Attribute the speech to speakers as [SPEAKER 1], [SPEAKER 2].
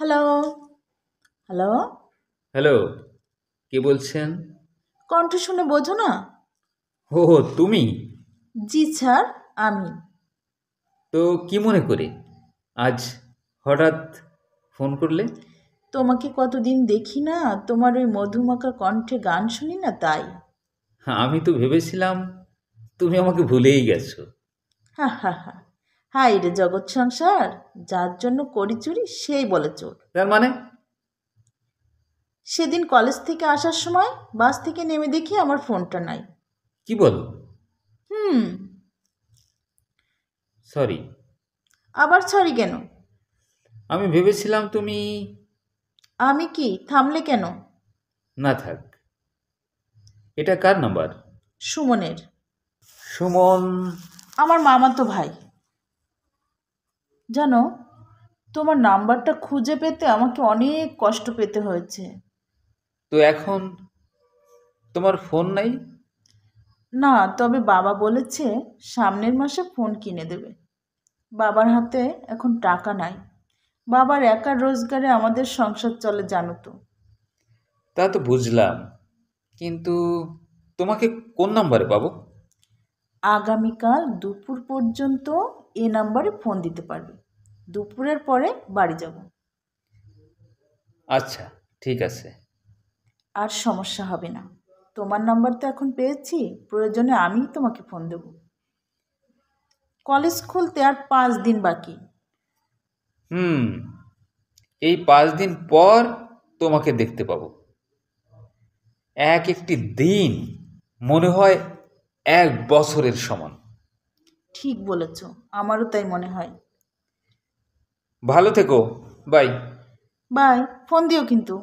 [SPEAKER 1] hello hello
[SPEAKER 2] hello কে বলছেন
[SPEAKER 1] কণ্ঠ শুনে বোঝো না
[SPEAKER 2] ও তুমি
[SPEAKER 1] জি স্যার আমি
[SPEAKER 2] তো কি মনে করে আজ হঠাৎ ফোন করলে
[SPEAKER 1] তোমাকে কতদিন দেখি না তোমার ওই মধুমাখা কণ্ঠে গান শুনি না তাই
[SPEAKER 2] আমি তো ভেবেছিলাম তুমি আমাকে ভুলেই গেছো
[SPEAKER 1] হ্যাঁ হ্যাঁ হ্যাঁ হাই রে জগৎ সংসার যার জন্য করি চুরি সেই বলে চোর তার মানে সেদিন কলেজ থেকে আসার সময় বাস থেকে নেমে দেখি আমার ফোনটা নাই কি বল হুম সরি আবার সরি কেন আমি ভেবেছিলাম তুমি আমি কি থামলে কেন
[SPEAKER 2] না থাক এটা কার নাম্বার
[SPEAKER 1] সুমনের সুমন আমার তো ভাই জানো তোমার নাম্বারটা খুঁজে পেতে আমাকে অনেক কষ্ট পেতে হয়েছে তো এখন তোমার ফোন নাই না তবে বাবা বলেছে সামনের মাসে ফোন কিনে দেবে বাবার হাতে এখন টাকা নাই বাবার একা রোজগারে আমাদের সংসার চলে জানো তো
[SPEAKER 2] তা তো বুঝলাম কিন্তু তোমাকে কোন নাম্বারে পাবো
[SPEAKER 1] আগামীকাল দুপুর পর্যন্ত এ নাম্বারে ফোন দিতে পারবে দুপুরের পরে বাড়ি যাব
[SPEAKER 2] আচ্ছা ঠিক আছে
[SPEAKER 1] আর সমস্যা হবে না তোমার নাম্বার তো এখন পেয়েছি প্রয়োজনে আমিই তোমাকে ফোন দেব কলেজ খুলতে আর পাঁচ দিন বাকি
[SPEAKER 2] হুম এই পাঁচ দিন পর তোমাকে দেখতে পাবো এক একটি দিন মনে হয় এক বছরের সমান
[SPEAKER 1] ঠিক বলেছ আমারও তাই মনে হয়
[SPEAKER 2] ভালো থেকো বাই
[SPEAKER 1] বাই ফোন দিও কিন্তু